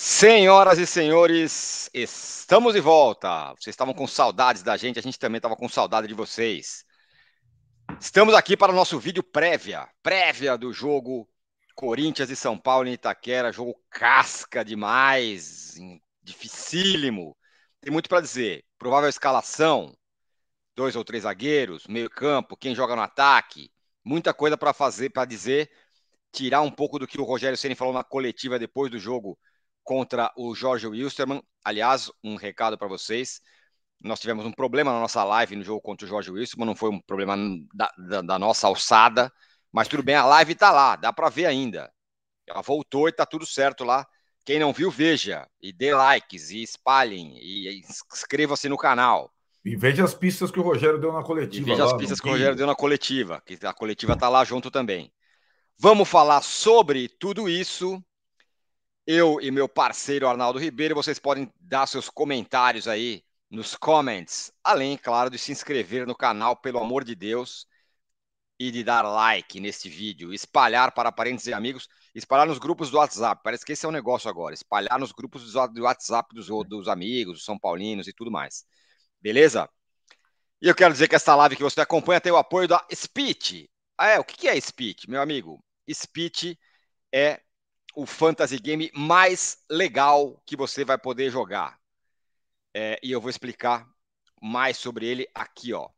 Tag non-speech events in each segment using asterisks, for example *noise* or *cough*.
Senhoras e senhores, estamos de volta. Vocês estavam com saudades da gente, a gente também estava com saudade de vocês. Estamos aqui para o nosso vídeo prévia, prévia do jogo Corinthians e São Paulo em Itaquera, jogo casca demais, dificílimo. Tem muito para dizer. Provável escalação, dois ou três zagueiros, meio-campo, quem joga no ataque, muita coisa para fazer, para dizer, tirar um pouco do que o Rogério Ceni falou na coletiva depois do jogo contra o Jorge Wilstermann. Aliás, um recado para vocês. Nós tivemos um problema na nossa live no jogo contra o Jorge Wilstermann, não foi um problema da, da, da nossa alçada, mas tudo bem, a live está lá, dá para ver ainda. Ela voltou e está tudo certo lá. Quem não viu, veja. E dê likes, e espalhem, e inscreva-se no canal. E veja as pistas que o Rogério deu na coletiva. E veja lá, as pistas que o Rogério deu na coletiva, que a coletiva está lá junto também. Vamos falar sobre tudo isso eu e meu parceiro Arnaldo Ribeiro. Vocês podem dar seus comentários aí nos comments, além, claro, de se inscrever no canal, pelo amor de Deus, e de dar like neste vídeo, espalhar para parentes e amigos, espalhar nos grupos do WhatsApp. Parece que esse é o um negócio agora, espalhar nos grupos do WhatsApp dos, dos amigos, dos são paulinos e tudo mais. Beleza? E eu quero dizer que esta live que você acompanha tem o apoio da Speech. Ah, é, o que é Speech, meu amigo? Speech é o fantasy game mais legal que você vai poder jogar. É, e eu vou explicar mais sobre ele aqui, ó.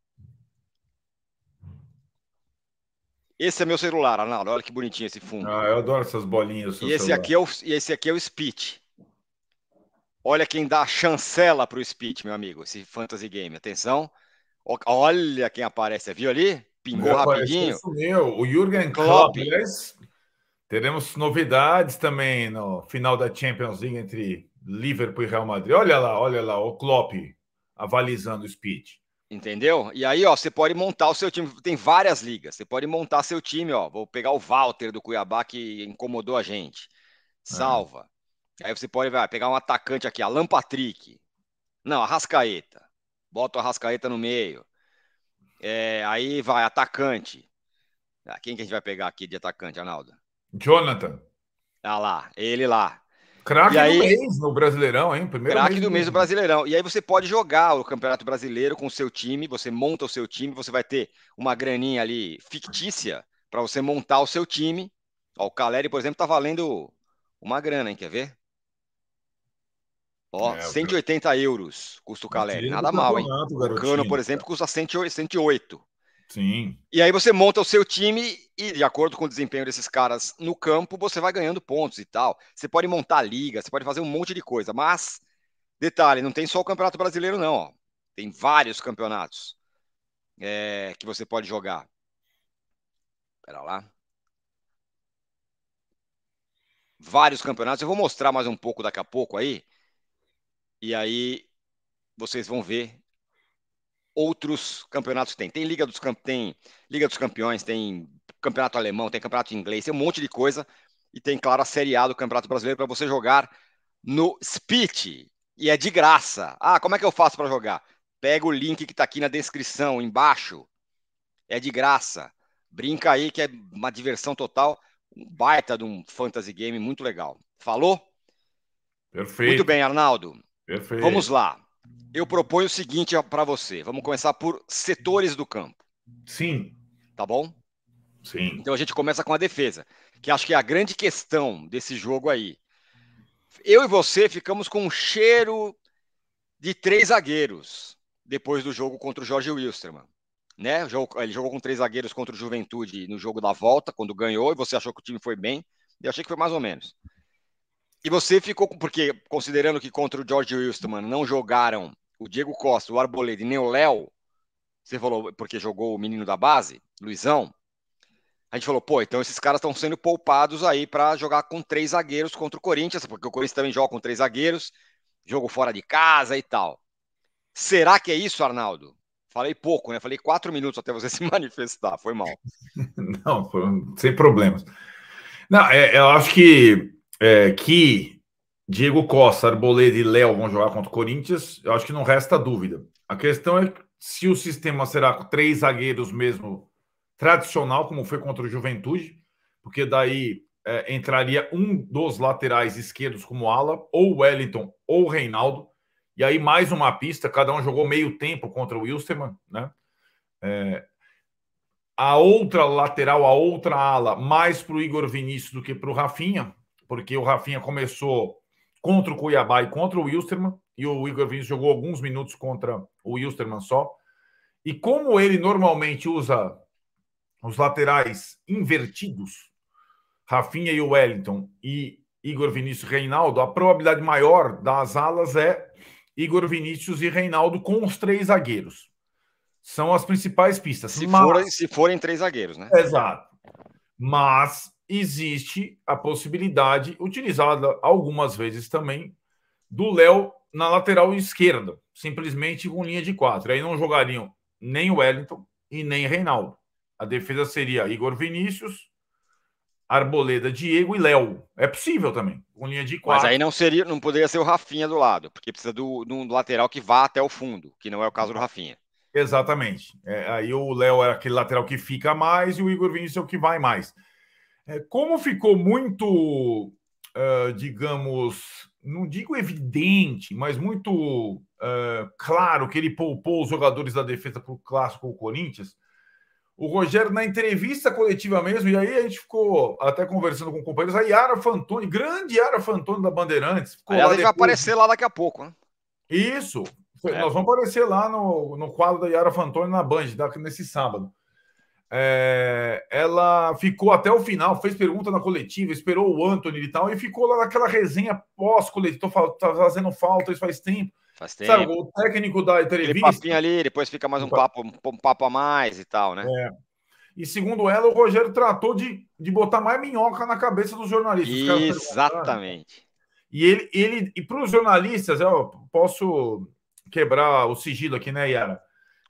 Esse é meu celular, Arnaldo. Olha que bonitinho esse fundo. Ah, eu adoro essas bolinhas. E esse, aqui é o, e esse aqui é o Spit. Olha quem dá chancela para o Spit, meu amigo. Esse fantasy game. Atenção. Olha quem aparece. Viu ali? Pingou meu rapidinho. Meu, o Jürgen Klopp. Klopp. Teremos novidades também no final da Champions League entre Liverpool e Real Madrid. Olha lá, olha lá, o Klopp avalizando o speed. Entendeu? E aí, ó, você pode montar o seu time. Tem várias ligas. Você pode montar seu time, ó. Vou pegar o Walter do Cuiabá que incomodou a gente. É. Salva. É. Aí você pode vai, pegar um atacante aqui, Alan Patrick. Não, Rascaeta. Bota o Rascaeta no meio. É, aí vai, atacante. Ah, quem que a gente vai pegar aqui de atacante, Arnaldo? Jonathan. Ah lá, ele lá. Craque do mês no Brasileirão, hein? Primeiro craque do mês do Brasileirão. E aí você pode jogar o Campeonato Brasileiro com o seu time, você monta o seu time, você vai ter uma graninha ali fictícia para você montar o seu time. Ó, o Caleri, por exemplo, tá valendo uma grana, hein? Quer ver? Ó, é, 180 euros custa o Caleri. Nada tá mal, hein? o Cano, por exemplo, custa 108. Sim. E aí você monta o seu time e, de acordo com o desempenho desses caras no campo, você vai ganhando pontos e tal. Você pode montar liga, você pode fazer um monte de coisa, mas detalhe, não tem só o Campeonato Brasileiro, não. Ó. Tem vários campeonatos é, que você pode jogar. Pera lá. Vários campeonatos. Eu vou mostrar mais um pouco daqui a pouco aí. E aí vocês vão ver outros campeonatos têm. Tem Liga dos, tem Liga dos Campeões, tem Campeonato Alemão, tem Campeonato Inglês, tem um monte de coisa. E tem, claro, a Série A do Campeonato Brasileiro para você jogar no Spit. E é de graça. Ah, como é que eu faço para jogar? Pega o link que está aqui na descrição, embaixo. É de graça. Brinca aí que é uma diversão total. Um baita de um fantasy game muito legal. Falou? Perfeito. Muito bem, Arnaldo. Perfeito. Vamos lá eu proponho o seguinte para você. Vamos começar por setores do campo. Sim. Tá bom? Sim. Então a gente começa com a defesa, que acho que é a grande questão desse jogo aí. Eu e você ficamos com um cheiro de três zagueiros depois do jogo contra o Jorge Wilstermann. Né? Ele jogou com três zagueiros contra o Juventude no jogo da volta, quando ganhou, e você achou que o time foi bem. Eu achei que foi mais ou menos. E você ficou com. Porque, considerando que contra o George mano não jogaram o Diego Costa, o Arboleda e nem o Léo, você falou, porque jogou o menino da base, Luizão. A gente falou, pô, então esses caras estão sendo poupados aí para jogar com três zagueiros contra o Corinthians, porque o Corinthians também joga com três zagueiros, jogo fora de casa e tal. Será que é isso, Arnaldo? Falei pouco, né? Falei quatro minutos até você *laughs* se manifestar, foi mal. *laughs* Não, sem problemas. Não, é, eu acho que é, que Diego Costa, Arboleda e Léo vão jogar contra o Corinthians, eu acho que não resta dúvida. A questão é se o sistema será com três zagueiros mesmo tradicional, como foi contra o Juventude, porque daí é, entraria um dos laterais esquerdos como ala, ou Wellington ou Reinaldo. E aí mais uma pista, cada um jogou meio tempo contra o Wilstermann, né? É, a outra lateral, a outra ala, mais para o Igor Vinícius do que para o Rafinha, porque o Rafinha começou contra o Cuiabá e contra o Wilstermann, e o Igor Vinícius jogou alguns minutos contra o Wilstermann só. E como ele normalmente usa os laterais invertidos, Rafinha e o Wellington, e Igor Vinícius e Reinaldo, a probabilidade maior das alas é Igor Vinícius e Reinaldo com os três zagueiros. São as principais pistas. Se, Mas... forem, se forem três zagueiros, né? Exato. Mas existe a possibilidade, utilizada algumas vezes também, do Léo na lateral esquerda, simplesmente com linha de quatro. Aí não jogariam nem Wellington e nem Reinaldo. A defesa seria Igor Vinícius, Arboleda, Diego e Léo. É possível também, com linha de quatro. Mas aí não seria, não poderia ser o Rafinha do lado, porque precisa do, do lateral que vá até o fundo, que não é o caso do Rafinha. Exatamente. É, aí o Léo é aquele lateral que fica mais e o Igor Vinícius é o que vai mais. É, como ficou muito, digamos, não digo evidente, mas muito claro que ele poupou os jogadores da defesa para o clássico o Corinthians, o Rogério, na entrevista coletiva mesmo, e aí a gente ficou até conversando com companheiros, a Yara Fantoni, grande Yara Fantoni da Bandeirantes. Ficou vai aparecer lá daqui a pouco, né? Isso. É. Nós vamos aparecer lá no, no quadro da Yara Fantoni na Band, nesse sábado é, ela ficou até o final, fez pergunta na coletiva, esperou o Anthony e tal, e ficou lá naquela resenha pós-coletiva, tá fazendo falta, isso faz tempo. Faz tempo. Sabe, o técnico da entrevista... papinho ali, depois fica mais um papo, um papo a mais e tal, né? É. E segundo ela, o Rogério tratou de, de botar mais minhoca na cabeça dos jornalistas. Ah, Exatamente. E ele, ele e para os jornalistas, eu posso quebrar o sigilo aqui, né, Yara?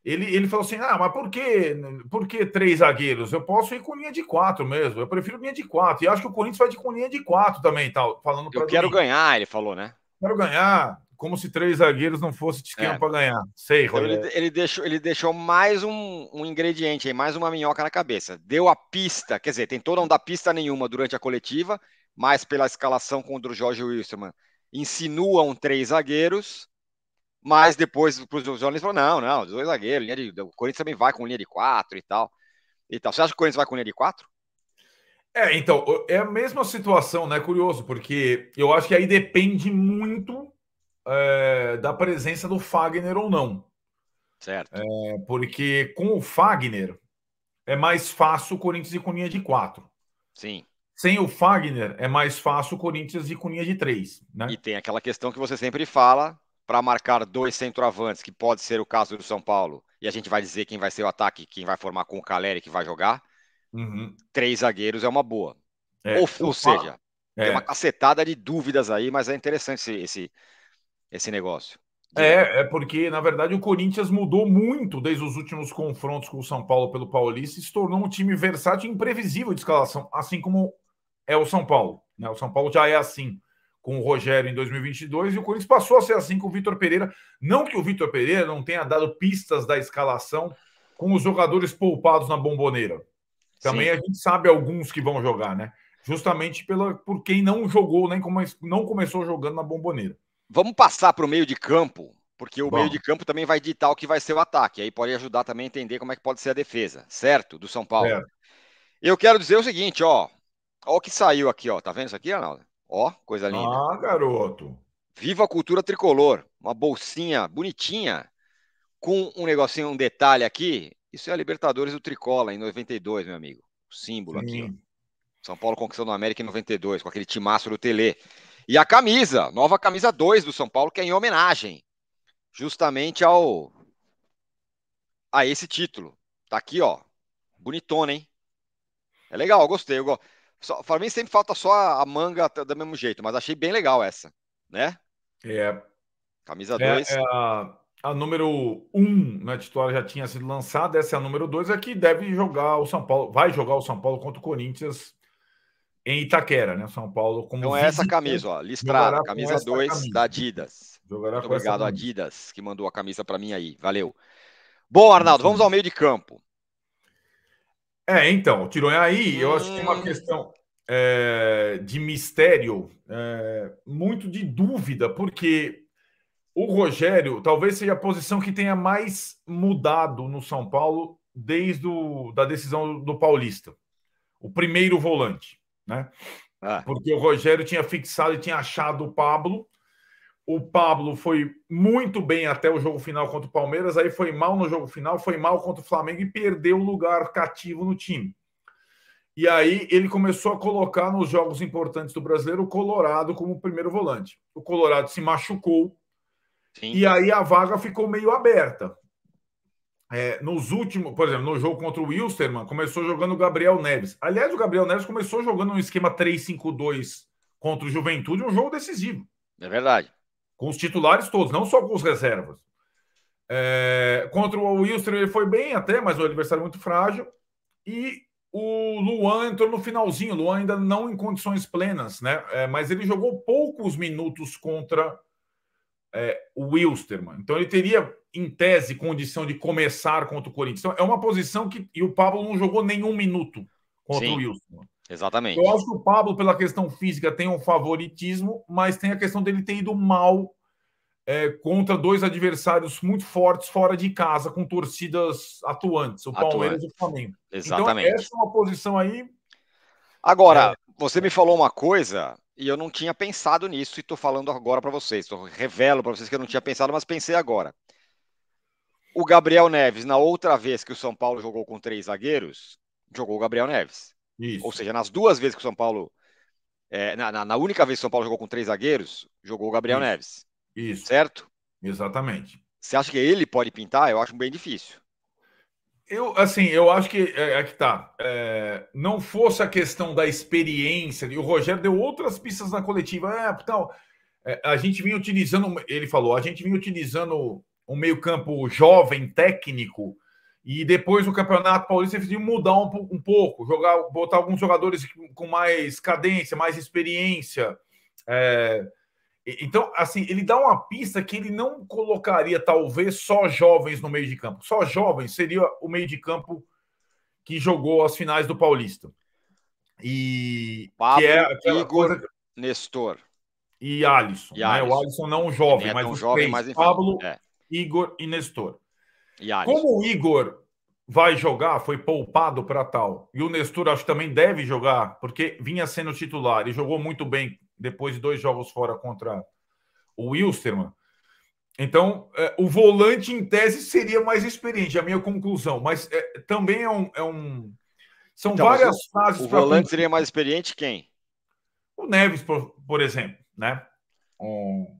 ele, ele falou assim: ah, mas por que, por que três zagueiros? Eu posso ir com linha de quatro mesmo. Eu prefiro linha de quatro. E acho que o Corinthians vai de com linha de quatro também, tal. Falando Eu quero domingo. ganhar, ele falou, né? Quero ganhar. Como se três zagueiros não fosse de esquema é. para ganhar. Sei, então ele, ele, deixou, ele deixou mais um, um ingrediente aí, mais uma minhoca na cabeça. Deu a pista, quer dizer, tentou não dar pista nenhuma durante a coletiva, mas pela escalação contra o Jorge Wilson, insinuam três zagueiros mas depois os jornalistas falaram: não, não, dois zagueiros, linha de, o Corinthians também vai com linha de quatro e tal. E tal. Você acha que o Corinthians vai com linha de quatro? É, então, é a mesma situação, né? Curioso, porque eu acho que aí depende muito é, da presença do Fagner ou não. Certo. É, porque com o Fagner é mais fácil o Corinthians ir com linha de quatro. Sim. Sem o Fagner, é mais fácil o Corinthians ir com linha de três. Né? E tem aquela questão que você sempre fala para marcar dois centroavantes, que pode ser o caso do São Paulo, e a gente vai dizer quem vai ser o ataque, quem vai formar com o Caleri que vai jogar, uhum. três zagueiros é uma boa. É. Ou, ou, seja, é. tem uma cacetada de dúvidas aí, mas é interessante esse, esse, esse negócio. É, é porque, na verdade, o Corinthians mudou muito desde os últimos confrontos com o São Paulo pelo Paulista e se tornou um time versátil e imprevisível de escalação, assim como é o São Paulo. Né? O São Paulo já é assim com o Rogério em 2022 e o Corinthians passou a ser assim com o Vitor Pereira. Não que o Vitor Pereira não tenha dado pistas da escalação com os jogadores poupados na bomboneira. Também Sim. a gente sabe alguns que vão jogar, né? Justamente pela, por quem não jogou, nem come, não começou jogando na bomboneira. Vamos passar para o meio de campo, porque o Bom. meio de campo também vai ditar o que vai ser o ataque. Aí pode ajudar também a entender como é que pode ser a defesa, certo? Do São Paulo. Eu quero dizer o seguinte, ó. Ó o que saiu aqui, ó. Tá vendo isso aqui, Arnaldo? Ó, coisa linda. Ah, garoto. Viva a cultura tricolor. Uma bolsinha bonitinha com um negocinho, um detalhe aqui. Isso é a Libertadores do Tricola em 92, meu amigo. O símbolo Sim. aqui. Ó. São Paulo conquistando a América em 92, com aquele timaço do Tele. E a camisa, nova camisa 2 do São Paulo, que é em homenagem justamente ao a esse título. Tá aqui, ó. Bonitona, hein? É legal, gostei. Eu gosto. Só, para mim sempre falta só a manga do mesmo jeito, mas achei bem legal essa, né? É. Camisa 2. É, é a, a, número 1 um, na né, titular já tinha sido lançada, essa é a número 2, é que deve jogar o São Paulo, vai jogar o São Paulo contra o Corinthians em Itaquera, né? São Paulo como Então é essa camisa, ó, listrada, camisa 2 da Adidas. Jogará Muito obrigado, Adidas, que mandou a camisa para mim aí. Valeu. Bom, Arnaldo, vamos ao meio de campo. É, então, tirou aí, eu acho que é uma hum. questão é, de mistério, é, muito de dúvida, porque o Rogério talvez seja a posição que tenha mais mudado no São Paulo desde o, da decisão do Paulista. O primeiro volante, né? Ah. Porque o Rogério tinha fixado e tinha achado o Pablo, o Pablo foi muito bem até o jogo final contra o Palmeiras, aí foi mal no jogo final, foi mal contra o Flamengo e perdeu o lugar cativo no time. E aí ele começou a colocar nos jogos importantes do brasileiro o Colorado como primeiro volante. O Colorado se machucou Sim. e aí a vaga ficou meio aberta. É, nos últimos, por exemplo, no jogo contra o Wilstermann, começou jogando o Gabriel Neves. Aliás, o Gabriel Neves começou jogando um esquema 3-5-2 contra o Juventude, um jogo decisivo. É verdade com os titulares todos, não só com os reservas. É, contra o Wilson ele foi bem até, mas o adversário muito frágil. E o Luan entrou no finalzinho, o Luan ainda não em condições plenas, né? É, mas ele jogou poucos minutos contra é, o Wilstermann. Então ele teria, em tese, condição de começar contra o Corinthians. Então, é uma posição que. E o Pablo não jogou nenhum minuto contra Sim. o Wilstermann. Exatamente. Eu acho que o Pablo, pela questão física, tem um favoritismo, mas tem a questão dele ter ido mal é, contra dois adversários muito fortes fora de casa, com torcidas atuantes, o atuantes. Palmeiras e o Flamengo. Então, Exatamente. Então, essa é uma posição aí. Agora, é... você me falou uma coisa e eu não tinha pensado nisso e estou falando agora para vocês. Tô, revelo para vocês que eu não tinha pensado, mas pensei agora. O Gabriel Neves, na outra vez que o São Paulo jogou com três zagueiros, jogou o Gabriel Neves. Isso. Ou seja, nas duas vezes que o São Paulo. É, na, na, única vez que o São Paulo jogou com três zagueiros, jogou o Gabriel Isso. Neves. Isso. Certo? Exatamente. Você acha que ele pode pintar? Eu acho bem difícil. Eu, assim, eu acho que é, é que tá. É, não fosse a questão da experiência, e o Rogério deu outras pistas na coletiva. É, tal, é, a gente vinha utilizando, ele falou, a gente vinha utilizando um meio-campo jovem, técnico, e depois o Campeonato Paulista decidiu mudar um, um, pouco, jogar, botar alguns jogadores com mais cadência, mais experiência. É... Então, assim, ele dá uma pista que ele não colocaria, talvez, só jovens no meio de campo. Só jovens seria o meio de campo que jogou as finais do Paulista. E Pablo, que é Igor, coisa... Nestor e Alisson. E né? Alisson. O Alisson não jovem, é mas é jovem, três, mas enfim, Pablo, é. Igor e Nestor. Como o Igor vai jogar, foi poupado para tal, e o Nestor acho que também deve jogar, porque vinha sendo titular e jogou muito bem depois de dois jogos fora contra o Wilstermann. Então, é, o volante, em tese, seria mais experiente, a minha conclusão. Mas é, também é um. É um... São então, várias o, fases. O volante pra... seria mais experiente quem? O Neves, por, por exemplo, né? Um...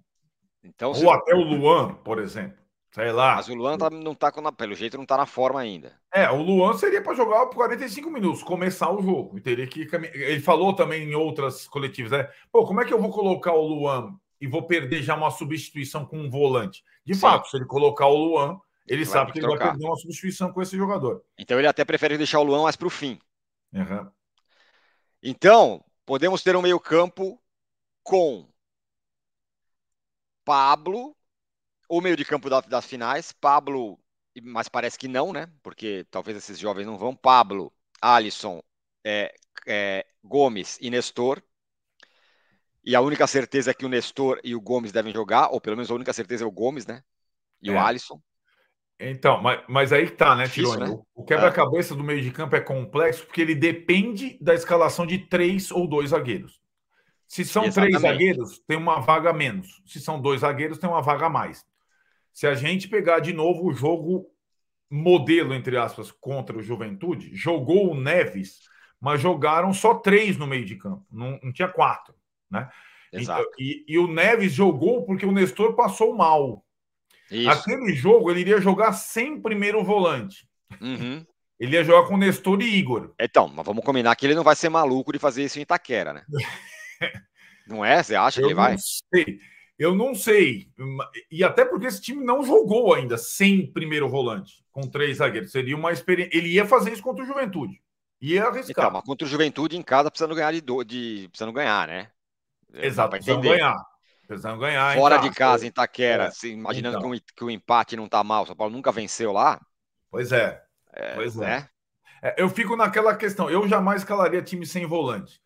Então, ou se... até o Luan, por exemplo. Sei lá. Mas o Luan tá, não tá com. Pelo jeito, não tá na forma ainda. É, o Luan seria para jogar por 45 minutos, começar o jogo. E teria que. Ele falou também em outras coletivas, né? Pô, como é que eu vou colocar o Luan e vou perder já uma substituição com um volante? De Sim. fato, se ele colocar o Luan, ele vai sabe que ele vai perder uma substituição com esse jogador. Então ele até prefere deixar o Luan mais para o fim. Uhum. Então, podemos ter um meio-campo com Pablo, o meio de campo das finais, Pablo, mas parece que não, né? Porque talvez esses jovens não vão. Pablo, Alisson, é, é, Gomes e Nestor. E a única certeza é que o Nestor e o Gomes devem jogar, ou pelo menos a única certeza é o Gomes, né? E é. o Alisson. Então, mas, mas aí que tá, né, Tirone? Né? O quebra-cabeça é. do meio de campo é complexo porque ele depende da escalação de três ou dois zagueiros. Se são Exatamente. três zagueiros, tem uma vaga menos. Se são dois zagueiros, tem uma vaga a mais. Se a gente pegar de novo o jogo modelo, entre aspas, contra o Juventude, jogou o Neves, mas jogaram só três no meio de campo, não, não tinha quatro, né? Então, Exato. e, e, o Neves jogou porque o Nestor passou mal. Isso. Aquele jogo ele iria jogar sem primeiro volante. Uhum. Ele ia jogar com Nestor e Igor. Então, mas vamos combinar que ele não vai ser maluco de fazer isso em Itaquera, né? *laughs* não é? Você acha Eu que ele vai? Sei. Eu não sei. E até porque esse time não jogou ainda sem primeiro volante, com três zagueiros. Seria uma experiência. Ele ia fazer isso contra o Juventude. Ia arriscar. Então, mas contra o Juventude em casa precisando ganhar de, de... precisando ganhar, né? É, Exato, precisando ganhar. Precisando ganhar. Fora casa. de tá, casa, em Itaquera, é. imaginando então. que, o, que, o, empate não tá mal. O São Paulo nunca venceu lá. Pois é. é pois é. Né? é. Eu fico naquela questão. Eu jamais calaria time sem volante.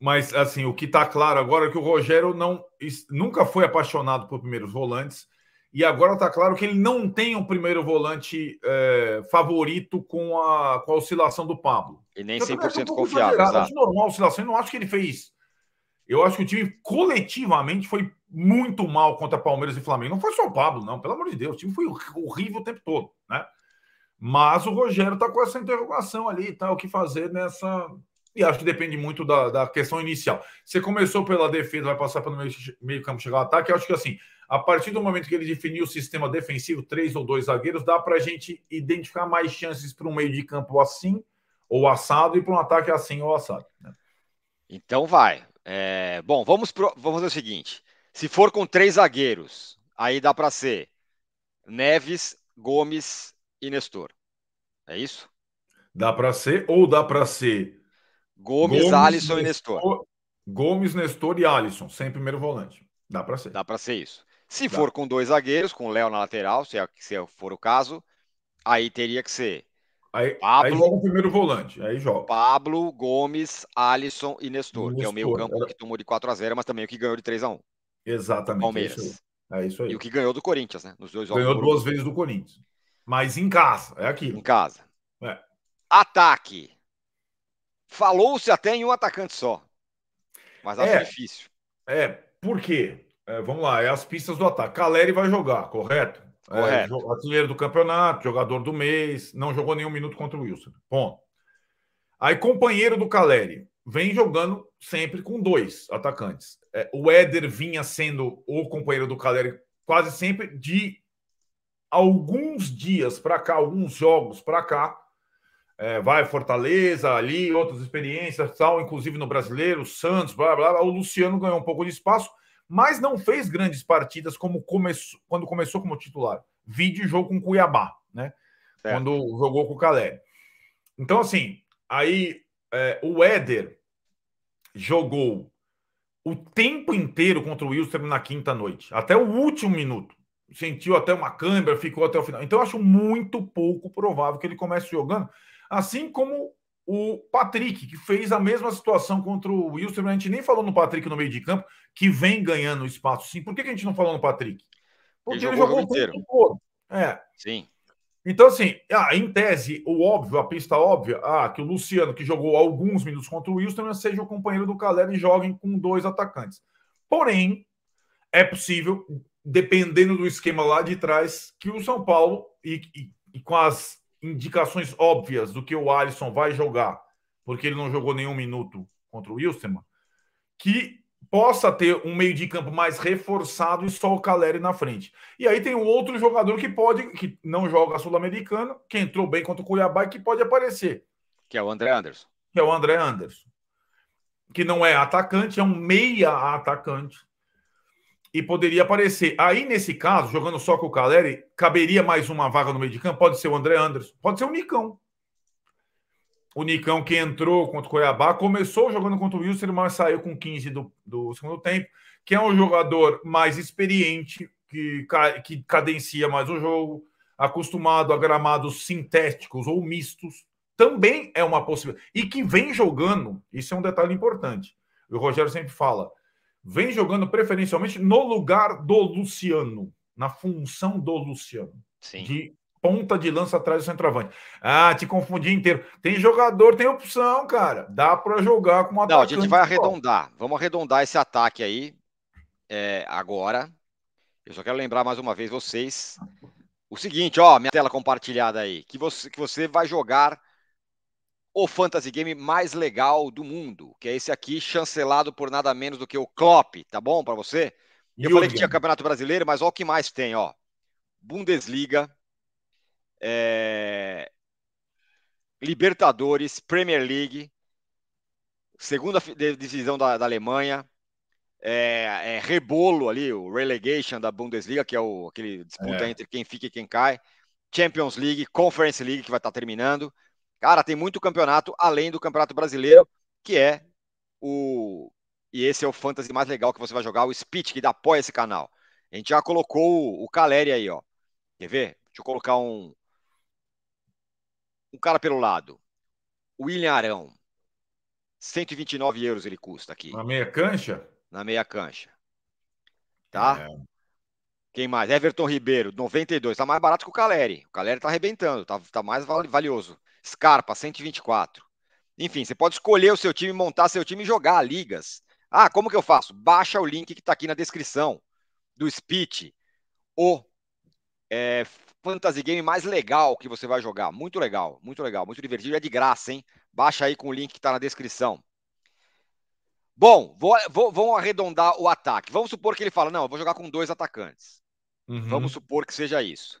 Mas, assim, o que está claro agora é que o Rogério não, nunca foi apaixonado por primeiros volantes. E agora está claro que ele não tem um primeiro volante é, favorito com a, com a oscilação do Pablo. E nem 100% é um confiável. Acho normal oscilação. Eu não acho que ele fez. Eu acho que o time coletivamente foi muito mal contra Palmeiras e Flamengo. Não foi só o Pablo, não. Pelo amor de Deus. O time foi horrível o tempo todo, né? Mas o Rogério está com essa interrogação ali, tá? O que fazer nessa e acho que depende muito da, da questão inicial. Você começou pela defesa, vai passar pelo meio, meio campo, chegar ao ataque. Eu acho que assim, a partir do momento que ele definiu o sistema defensivo, três ou dois zagueiros, dá para a gente identificar mais chances para um meio de campo assim ou assado e para um ataque assim ou assado. Né? Então vai. É, bom, vamos, pro, vamos fazer o seguinte: se for com três zagueiros, aí dá para ser Neves, Gomes e Nestor. É isso? Dá para ser ou dá para ser Gomes, Gomes Alisson Nestor, e Nestor. Gomes, Nestor e Alisson, sem primeiro volante. Dá para ser. Dá para ser isso. Se Dá. for com dois zagueiros, com o Léo na lateral, se, é, se é, for o caso, aí teria que ser. Aí, Pablo, aí joga o primeiro volante, aí joga. Pablo, Gomes, Alisson e Nestor, Nestor que é o meio campo era... que tomou de 4 a 0 mas também o que ganhou de 3 a 1 Exatamente. Palmeiras. É isso, aí. é isso aí. E o que ganhou do Corinthians, né? Nos dois ganhou duas vezes do Corinthians. Mas em casa, é aquilo. Em casa. É. Ataque. Falou-se até em um atacante só. Mas acho é, difícil. É, por quê? É, vamos lá, é as pistas do ataque. Caleri vai jogar, correto? É, correto. É, artilheiro do campeonato, jogador do mês, não jogou nenhum minuto contra o Wilson. Bom, Aí, companheiro do Caleri, vem jogando sempre com dois atacantes. É, o Éder vinha sendo o companheiro do Caleri quase sempre de alguns dias para cá, alguns jogos para cá, é, vai Fortaleza, ali, outras experiências, tal, inclusive no brasileiro, Santos, blá, blá, blá. O Luciano ganhou um pouco de espaço, mas não fez grandes partidas como começou, quando começou como titular. Vídeo jogo com Cuiabá, né? Certo. Quando jogou com o Caleri. Então, assim, aí é, o Éder jogou o tempo inteiro contra o Wilson na quinta noite, até o último minuto. Sentiu até uma câmera ficou até o final. Então, eu acho muito pouco provável que ele comece jogando. Assim como o Patrick, que fez a mesma situação contra o Wilson, a gente nem falou no Patrick no meio de campo, que vem ganhando espaço sim. Por que, a gente não falou no Patrick? Porque ele jogou, ele jogou o inteiro. Todo. É. Sim. Então, assim, ah, em tese, o óbvio, a pista óbvia, ah, que o Luciano, que jogou alguns minutos contra o Wilson, seja o companheiro do Calera e joguem com dois atacantes. Porém, é possível, dependendo do esquema lá de trás, que o São Paulo, e, e, e com as indicações óbvias do que o Alisson vai jogar, porque ele não jogou nenhum minuto contra o Wilson, que possa ter um meio de campo mais reforçado e só o Caleri na frente. E aí tem um outro jogador que pode, que não joga sul americano que entrou bem contra o Cuiabá e que pode aparecer. Que é o André Anderson. Que é o André Anderson. Que não é atacante, é um meia atacante e poderia aparecer. Aí, nesse caso, jogando só com o Caleri, caberia mais uma vaga no meio de campo? Pode ser o André Anderson, pode ser o Nicão. O Nicão que entrou contra o Cuiabá, começou jogando contra o Wilson, mas saiu com 15 do, do segundo tempo, que é um jogador mais experiente, que, que cadencia mais o jogo, acostumado a gramados sintéticos ou mistos, também é uma possibilidade. E que vem jogando, isso é um detalhe importante. O Rogério sempre fala, vem jogando preferencialmente no lugar do Luciano, na função do Luciano. Sim. De ponta de lança atrás do centroavante. Ah, te confundi inteiro. Tem jogador, tem opção, cara. Dá para jogar com uma Não, a gente vai arredondar. Vamos arredondar esse ataque aí é, agora. Eu só quero lembrar mais uma vez vocês o seguinte, ó, minha tela compartilhada aí, que você, que você vai jogar o fantasy game mais legal do mundo, que é esse aqui, chancelado por nada menos do que o Klopp, tá bom para você? Eu Jürgen. falei que tinha Campeonato Brasileiro, mas olha o que mais tem, ó. Bundesliga, é... Libertadores, Premier League, segunda divisão da, da Alemanha, é, é, rebolo ali, o relegation da Bundesliga, que é o, aquele disputa é. entre quem fica e quem cai, Champions League, Conference League, que vai estar tá terminando, Cara, tem muito campeonato além do Campeonato Brasileiro, que é o. E esse é o fantasy mais legal que você vai jogar, o Spit, que dá apoia esse canal. A gente já colocou o Caleri aí, ó. Quer ver? Deixa eu colocar um. Um cara pelo lado. William Arão. 129 euros ele custa aqui. Na meia cancha? Na meia cancha. Tá? É. Quem mais? Everton Ribeiro, 92. Tá mais barato que o Caleri. O Caleri tá arrebentando, tá, tá mais valioso. Scarpa, 124. Enfim, você pode escolher o seu time, montar seu time e jogar ligas. Ah, como que eu faço? Baixa o link que está aqui na descrição do Spit, o é, fantasy game mais legal que você vai jogar. Muito legal, muito legal, muito divertido. É de graça, hein? Baixa aí com o link que está na descrição. Bom, vou, vou, vamos arredondar o ataque. Vamos supor que ele fala: não, eu vou jogar com dois atacantes. Uhum. Vamos supor que seja isso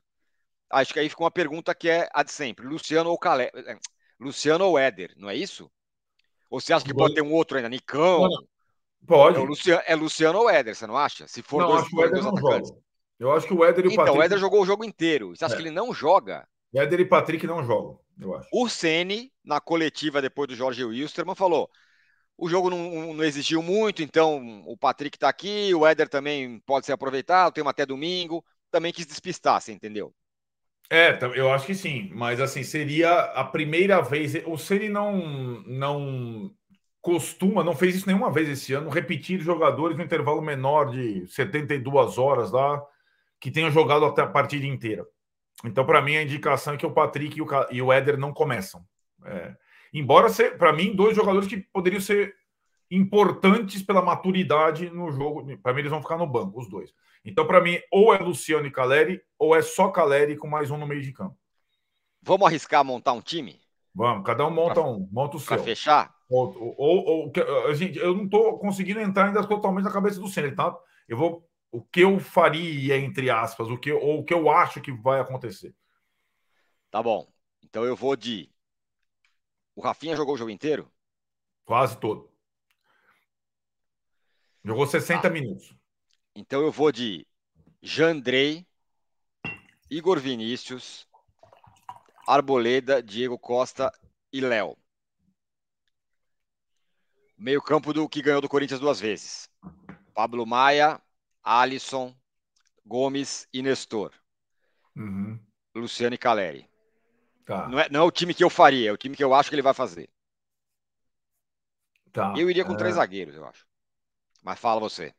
acho que aí fica uma pergunta que é a de sempre: Luciano ou Calé... Eh, eh, Luciano ou Éder, não é isso? Ou você acha que pode, pode ter um outro ainda? Nicão? Pode. É Luciano, é, Luciano, ou Éder, você não acha? Se for não, dois, acho dois, dois atacantes. Joga. Eu acho que o Éder e o então, Patrick. Então, o Éder jogou o jogo inteiro. Você acha é. que ele não joga? Éder e Patrick não jogam, eu acho. O Ceni na coletiva depois do Jorge Wilstermann, falou: o jogo não, não exigiu muito, então o Patrick está aqui, o Éder também pode ser aproveitado, tem até domingo. Também quis despistar, você entendeu? É, tá, eu acho que sim, mas assim, seria a primeira vez, ou se ele não, não costuma, não fez isso nenhuma vez esse ano, repetir jogadores no intervalo menor de 72 horas lá, que tenham jogado até a partida inteira. Então, para mim, a indicação é que o Patrick e o, e o Éder não começam. É, embora, para mim, dois jogadores que poderiam ser importantes pela maturidade no jogo. Para mim, eles vão ficar no banco, os dois. Então, para mim, ou é Luciano e Caleri, ou é só Caleri com mais um no meio de campo. Vamos arriscar montar um time? Vamos, cada um monta pra, um, monta o seu. Para fechar? Ou, ou, ou, eh, gente, eu não estou conseguindo entrar ainda totalmente na cabeça do Senna, tá? Eu vou. O que eu faria, entre aspas, o que, ou o que eu acho que vai acontecer. Tá bom. Então eu vou de. O Rafinha jogou o jogo inteiro? Quase todo. Jogou 60 tá. minutos. Então eu vou de Jandrei, Igor Vinícius, Arboleda, Diego Costa e Léo. Meio campo do que ganhou do Corinthians duas vezes. Pablo Maia, Alisson, Gomes e Nestor. Uhum. Luciano e Caleri. Tá. Não, é, não é o time que eu faria, é o time que eu acho que ele vai fazer. Tá. Eu iria com é... três zagueiros, eu acho. Mas fala você.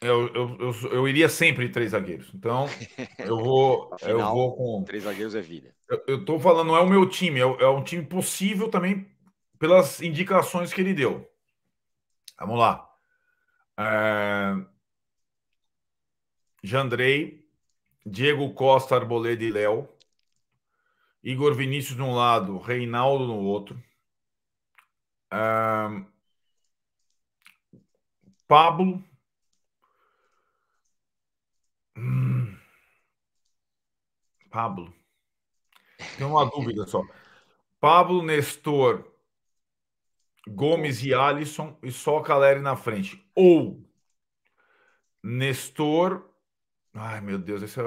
Eu, eu, eu, eu, iria sempre de três zagueiros. Então, *laughs* eu vou. Afinal, eu vou com. Três zagueiros é vida. Eu, estou falando, não é o meu time, é, é um time possível também pelas indicações que ele deu. Vamos lá. É... Jandrei, Diego Costa, Arboleda e Léo. Igor Vinícius de um lado, Reinaldo no outro. É... Pablo. Hum. Pablo. Tem uma *laughs* dúvida só. Pablo, Nestor, Gomes e Alisson e só Caleri na frente. Ou Nestor. Ai, meu Deus, esse é.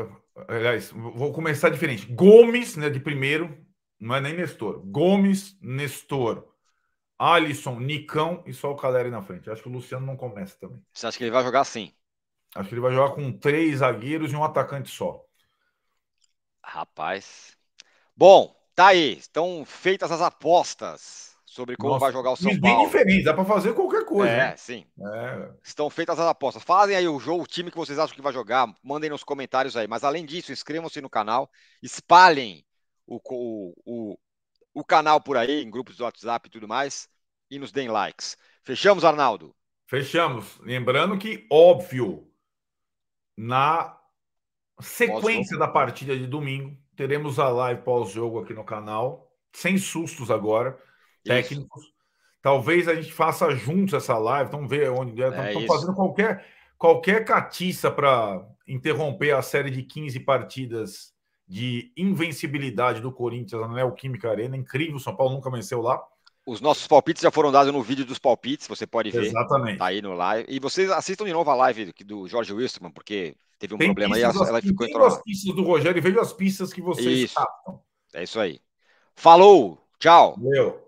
Aliás, vou começar diferente. Gomes, né, de primeiro, não é nem Nestor. Gomes, Nestor, Alisson, Nicão e só o Caleri na frente. Acho que o Luciano não começa também. Você acha que ele vai jogar assim? Acho que ele vai jogar com três zagueiros e um atacante só. Rapaz. Bom, tá aí. Estão feitas as apostas sobre como Nossa, vai jogar o São Paulo. Bem diferente, dá para fazer qualquer coisa. É, né? sim. É. Estão feitas as apostas. Fazem aí o jogo, o time que vocês acham que vai jogar. Mandem nos comentários aí. Mas além disso, inscrevam-se no canal, espalhem o, o, o, o canal por aí, em grupos do WhatsApp e tudo mais, e nos deem likes. Fechamos, Arnaldo? Fechamos. Lembrando que, óbvio, na sequência da partida de domingo, teremos a live pós-jogo aqui no canal, sem sustos agora, isso. técnicos. Talvez a gente faça juntos essa live, vamos ver onde é. Estamos fazendo qualquer, qualquer catiça para interromper a série de 15 partidas de invencibilidade do Corinthians na Neoquímica Arena. Incrível, São Paulo nunca venceu lá. Os nossos palpites já foram dados no vídeo dos palpites, você pode ver. Exatamente. Tá aí no live. E vocês assistam de novo a live do Jorge Wilson, porque teve um tem problema aí, ela, ela ficou entrolada. as pistas do Rogério e vejo as pistas que vocês isso. Captam. É isso aí. Falou! Tchau! Meu.